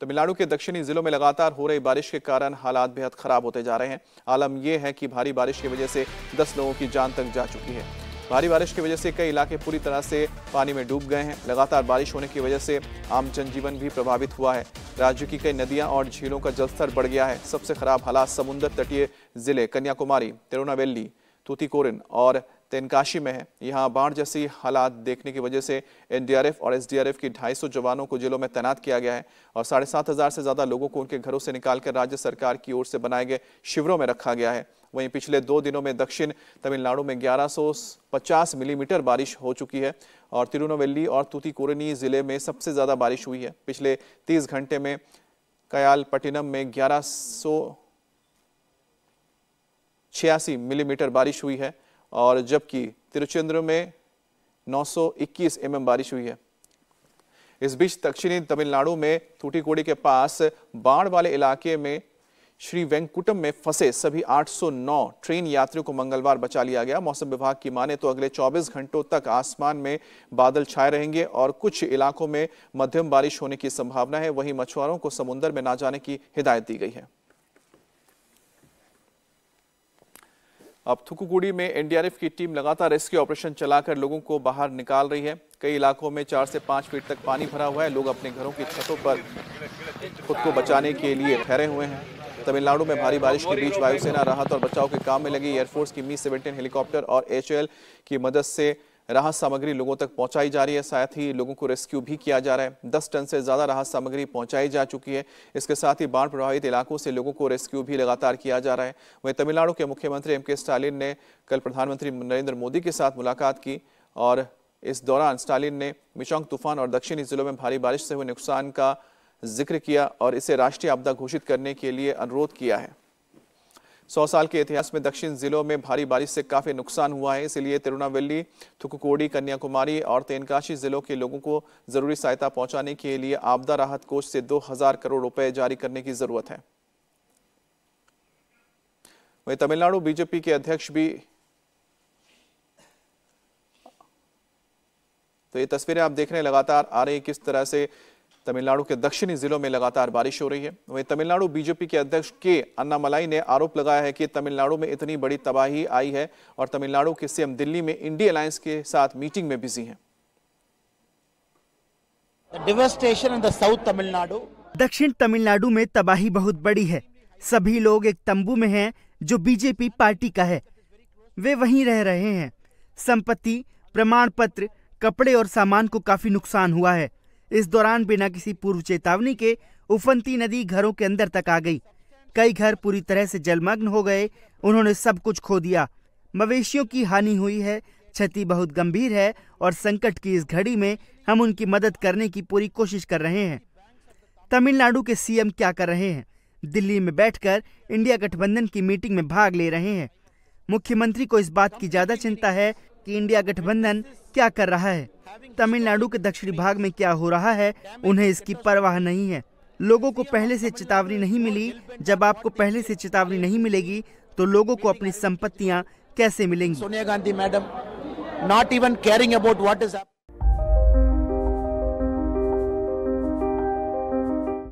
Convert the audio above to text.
तमिलनाडु के दक्षिणी जिलों में लगातार हो रही बारिश के कारण हालात बेहद खराब होते जा रहे हैं आलम यह है कि भारी बारिश की वजह से दस लोगों की जान तक जा चुकी है भारी बारिश की वजह से कई इलाके पूरी तरह से पानी में डूब गए हैं लगातार बारिश होने की वजह से आम जनजीवन भी प्रभावित हुआ है राज्य की कई नदियां और झीलों का जलस्तर बढ़ गया है सबसे खराब हालात समुद्र तटीय जिले कन्याकुमारी तिरुनावेली तूतीकोरिन और तेनकाशी में है यहाँ बाढ़ जैसी हालात देखने की वजह से एनडीआरएफ और एसडीआरएफ की सौ जवानों को जिलों में तैनात किया गया है और साढ़े सात हज़ार से ज़्यादा लोगों को उनके घरों से निकालकर राज्य सरकार की ओर से बनाए गए शिविरों में रखा गया है वहीं पिछले दो दिनों में दक्षिण तमिलनाडु में 1150 मिलीमीटर mm बारिश हो चुकी है और तिरुनवेली और तुतिकोरनी जिले में सबसे ज़्यादा बारिश हुई है पिछले 30 घंटे में कयालपट्टिनम में ग्यारह छियासी मिलीमीटर बारिश हुई है और जबकि तिरुचेंद्र में 921 mm बारिश हुई है इस बीच दक्षिणी तमिलनाडु में थूटीकोड़ी के पास बाढ़ वाले इलाके में श्री वेंकुटम में फंसे सभी 809 ट्रेन यात्रियों को मंगलवार बचा लिया गया मौसम विभाग की माने तो अगले 24 घंटों तक आसमान में बादल छाए रहेंगे और कुछ इलाकों में मध्यम बारिश होने की संभावना है वहीं मछुआरों को समुन्द्र में ना जाने की हिदायत दी गई है अब थुकुकुड़ी में एनडीआरएफ की टीम लगातार रेस्क्यू ऑपरेशन चलाकर लोगों को बाहर निकाल रही है कई इलाकों में चार से पांच फीट तक पानी भरा हुआ है लोग अपने घरों की छतों पर खुद को बचाने के लिए ठहरे हुए हैं तमिलनाडु में भारी बारिश के बीच वायुसेना राहत और बचाव के काम में लगी एयरफोर्स की मी सेवेंटीन हेलीकॉप्टर और एच की मदद से राहत सामग्री लोगों तक पहुंचाई जा रही है साथ ही लोगों को रेस्क्यू भी किया जा रहा है दस टन से ज़्यादा राहत सामग्री पहुंचाई जा चुकी है इसके साथ ही बाढ़ प्रभावित इलाकों से लोगों को रेस्क्यू भी लगातार किया जा रहा है वहीं तमिलनाडु के मुख्यमंत्री एम के स्टालिन ने कल प्रधानमंत्री नरेंद्र मोदी के साथ मुलाकात की और इस दौरान स्टालिन ने मिशोंग तूफान और दक्षिणी जिलों में भारी बारिश से हुए नुकसान का जिक्र किया और इसे राष्ट्रीय आपदा घोषित करने के लिए अनुरोध किया है सौ साल के इतिहास में दक्षिण जिलों में भारी बारिश से काफी नुकसान हुआ है इसलिए तिरुनावेली थुकुकोडी कन्याकुमारी और तेनकाशी जिलों के लोगों को जरूरी सहायता पहुंचाने के लिए आपदा राहत कोष से दो हजार करोड़ रुपए जारी करने की जरूरत है वही तमिलनाडु बीजेपी के अध्यक्ष भी तो ये तस्वीरें आप देख रहे हैं लगातार आ रही किस तरह से तमिलनाडु के दक्षिणी जिलों में लगातार बारिश हो रही है वहीं तमिलनाडु बीजेपी के अध्यक्ष के अन्नामलाई ने आरोप लगाया है कि तमिलनाडु में इतनी बड़ी तबाही आई है और तमिलनाडु के सीएम दिल्ली में इंडिया अलायंस के साथ मीटिंग में बिजी हैं दक्षिण तमिलनाडु में तबाही बहुत बड़ी है सभी लोग एक तंबू में हैं जो बीजेपी पार्टी का है वे वहीं रह रहे हैं संपत्ति प्रमाण पत्र कपड़े और सामान को काफी नुकसान हुआ है इस दौरान बिना किसी पूर्व चेतावनी के उफनती नदी घरों के अंदर तक आ गई कई घर पूरी तरह से जलमग्न हो गए उन्होंने सब कुछ खो दिया मवेशियों की हानि हुई है क्षति बहुत गंभीर है और संकट की इस घड़ी में हम उनकी मदद करने की पूरी कोशिश कर रहे हैं तमिलनाडु के सीएम क्या कर रहे हैं दिल्ली में बैठकर इंडिया गठबंधन की मीटिंग में भाग ले रहे हैं मुख्यमंत्री को इस बात की ज्यादा चिंता है कि इंडिया गठबंधन क्या कर रहा है तमिलनाडु के दक्षिणी भाग में क्या हो रहा है उन्हें इसकी परवाह नहीं है लोगों को पहले से चेतावनी नहीं मिली जब आपको पहले से चेतावनी नहीं मिलेगी तो लोगों को अपनी संपत्तियां कैसे मिलेंगी Sonia Gandhi madam not even caring about what is